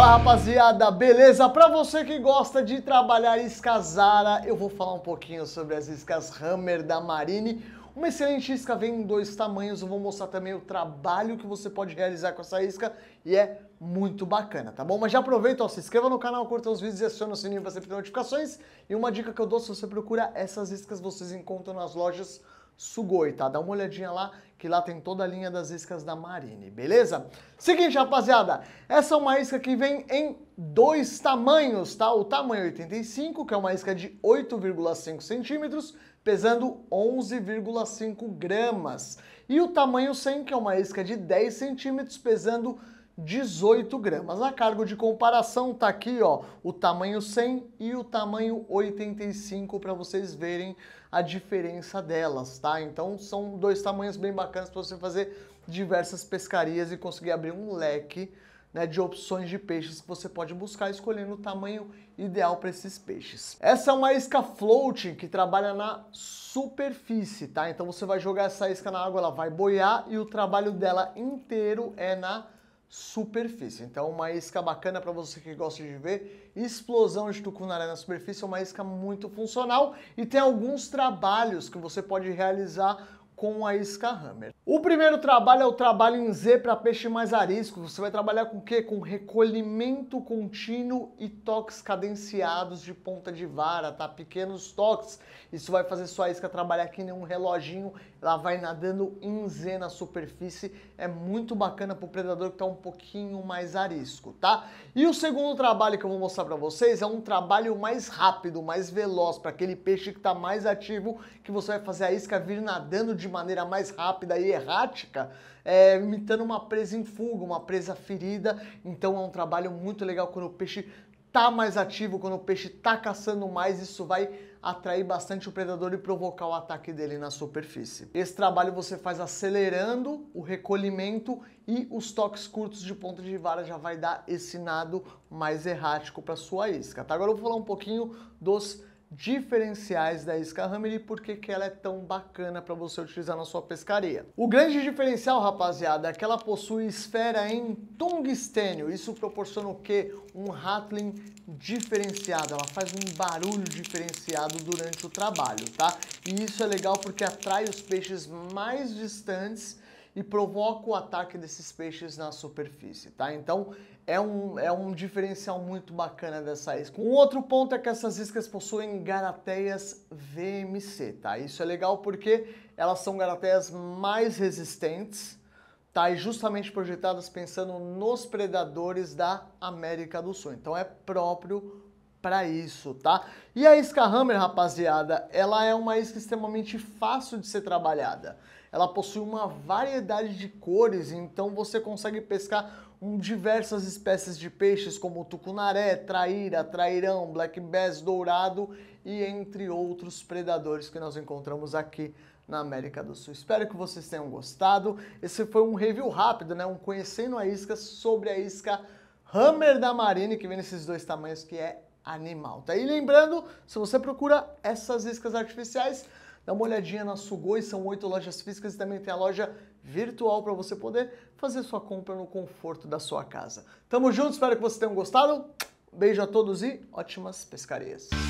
Fala rapaziada, beleza? Para você que gosta de trabalhar isca eu vou falar um pouquinho sobre as iscas Hammer da Marine. Uma excelente isca vem em dois tamanhos, eu vou mostrar também o trabalho que você pode realizar com essa isca e é muito bacana, tá bom? Mas já aproveita, ó, se inscreva no canal, curta os vídeos e aciona o sininho para receber notificações. E uma dica que eu dou, se você procura essas iscas, vocês encontram nas lojas Sugoi, tá? Dá uma olhadinha lá, que lá tem toda a linha das iscas da Marine, beleza? Seguinte, rapaziada, essa é uma isca que vem em dois tamanhos, tá? O tamanho 85, que é uma isca de 8,5 centímetros, pesando 11,5 gramas. E o tamanho 100, que é uma isca de 10 centímetros, pesando 18 gramas. A cargo de comparação tá aqui, ó, o tamanho 100 e o tamanho 85 para vocês verem a diferença delas, tá? Então são dois tamanhos bem bacanas para você fazer diversas pescarias e conseguir abrir um leque né, de opções de peixes que você pode buscar escolhendo o tamanho ideal para esses peixes. Essa é uma isca floating que trabalha na superfície, tá? Então você vai jogar essa isca na água, ela vai boiar e o trabalho dela inteiro é na superfície superfície. Então, uma isca bacana para você que gosta de ver explosão de tucunaré na superfície, é uma isca muito funcional e tem alguns trabalhos que você pode realizar com a isca hammer. O primeiro trabalho é o trabalho em Z para peixe mais arisco. Você vai trabalhar com o quê? Com recolhimento contínuo e toques cadenciados de ponta de vara, tá? Pequenos toques. Isso vai fazer sua isca trabalhar que nem um reloginho. Ela vai nadando em Z na superfície. É muito bacana para o predador que está um pouquinho mais arisco, tá? E o segundo trabalho que eu vou mostrar para vocês é um trabalho mais rápido, mais veloz, para aquele peixe que está mais ativo, que você vai fazer a isca vir nadando de maneira mais rápida e errática, é, imitando uma presa em fuga, uma presa ferida. Então é um trabalho muito legal quando o peixe tá mais ativo, quando o peixe tá caçando mais, isso vai atrair bastante o predador e provocar o ataque dele na superfície. Esse trabalho você faz acelerando o recolhimento e os toques curtos de ponta de vara já vai dar esse nado mais errático para sua isca. Tá? Agora eu vou falar um pouquinho dos diferenciais da isca Hammery e por que ela é tão bacana para você utilizar na sua pescaria. O grande diferencial, rapaziada, é que ela possui esfera em tungstênio. Isso proporciona o quê? Um rattling diferenciado. Ela faz um barulho diferenciado durante o trabalho, tá? E isso é legal porque atrai os peixes mais distantes e provoca o ataque desses peixes na superfície, tá? Então é um, é um diferencial muito bacana dessa isca. Um outro ponto é que essas iscas possuem garateias VMC, tá? Isso é legal porque elas são garateias mais resistentes, tá? E justamente projetadas pensando nos predadores da América do Sul. Então é próprio para isso, tá? E a isca Hammer, rapaziada, ela é uma isca extremamente fácil de ser trabalhada. Ela possui uma variedade de cores, então você consegue pescar um, diversas espécies de peixes como tucunaré, traíra, trairão, black bass, dourado e entre outros predadores que nós encontramos aqui na América do Sul. Espero que vocês tenham gostado. Esse foi um review rápido, né? Um conhecendo a isca sobre a isca Hammer da Marine, que vem nesses dois tamanhos, que é animal. Tá? E lembrando, se você procura essas iscas artificiais, dá uma olhadinha na Sugoi, são oito lojas físicas e também tem a loja virtual para você poder fazer sua compra no conforto da sua casa. Tamo junto, espero que vocês tenham gostado. Beijo a todos e ótimas pescarias.